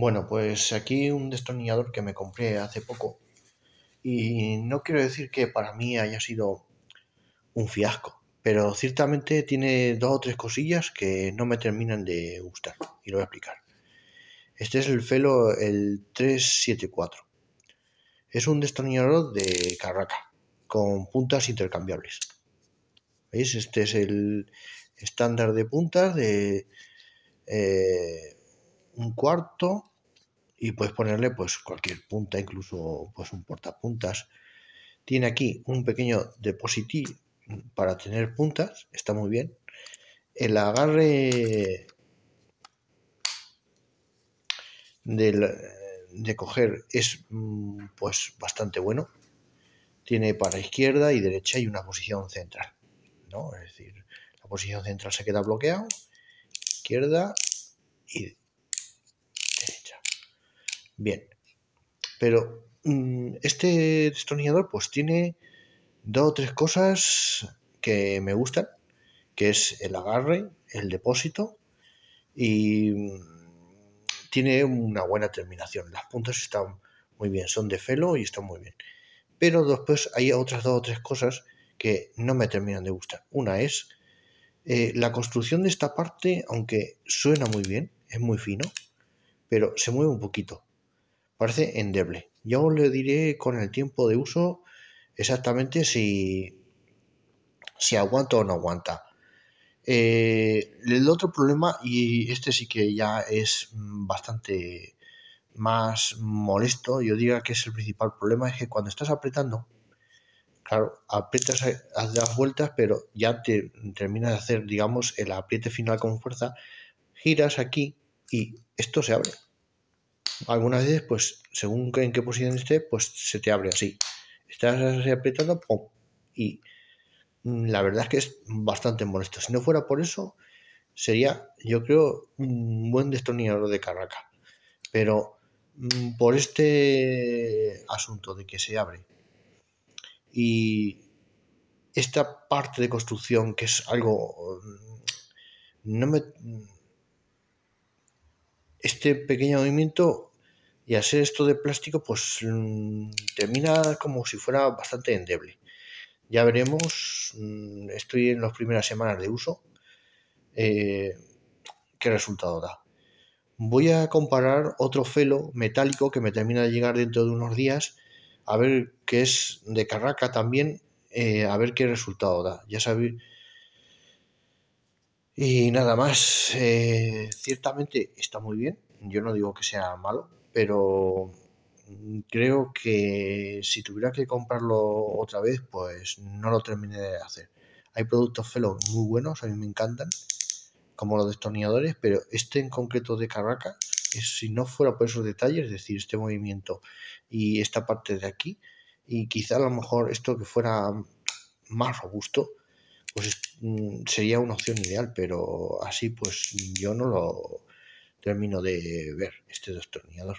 Bueno, pues aquí un destornillador que me compré hace poco. Y no quiero decir que para mí haya sido un fiasco, pero ciertamente tiene dos o tres cosillas que no me terminan de gustar. Y lo voy a explicar. Este es el Felo el 374. Es un destornillador de carraca con puntas intercambiables. ¿Veis? Este es el estándar de puntas de eh, un cuarto y puedes ponerle pues cualquier punta, incluso pues un portapuntas. Tiene aquí un pequeño depósito para tener puntas, está muy bien. El agarre de coger es mm, pues bastante bueno. Tiene para izquierda y derecha y una posición central. ¿no? Es decir, la posición central se queda bloqueado, izquierda y Bien. Pero mm, este destornillador pues tiene dos o tres cosas que me gustan, que es el agarre, el depósito y mm, tiene una buena terminación. Las puntas están muy bien, son de felo y están muy bien. Pero después hay otras dos o tres cosas que no me terminan de gustar. Una es eh, la construcción de esta parte, aunque suena muy bien, es muy fino, pero se mueve un poquito parece endeble. Yo le diré con el tiempo de uso exactamente si, si aguanta o no aguanta. Eh, el otro problema, y este sí que ya es bastante más molesto, yo diría que es el principal problema, es que cuando estás apretando, claro, aprietas, a las vueltas, pero ya te terminas de hacer, digamos, el apriete final con fuerza, giras aquí y esto se abre algunas veces, pues según en qué posición esté, pues se te abre así. Estás así apretando, Y mm, la verdad es que es bastante molesto. Si no fuera por eso, sería, yo creo, un buen destornillador de carraca. Pero mm, por este asunto de que se abre y esta parte de construcción que es algo mm, no me este pequeño movimiento y hacer esto de plástico, pues mm, termina como si fuera bastante endeble. Ya veremos, mm, estoy en las primeras semanas de uso, eh, qué resultado da. Voy a comparar otro felo metálico que me termina de llegar dentro de unos días, a ver qué es de Carraca también, eh, a ver qué resultado da. Ya sabéis y nada más, eh, ciertamente está muy bien, yo no digo que sea malo, pero creo que si tuviera que comprarlo otra vez, pues no lo terminé de hacer. Hay productos fellow muy buenos, a mí me encantan, como los destornilladores, pero este en concreto de Carraca, si no fuera por esos detalles, es decir, este movimiento y esta parte de aquí, y quizá a lo mejor esto que fuera más robusto, pues mm, sería una opción ideal, pero así pues yo no lo termino de ver, este destornillador.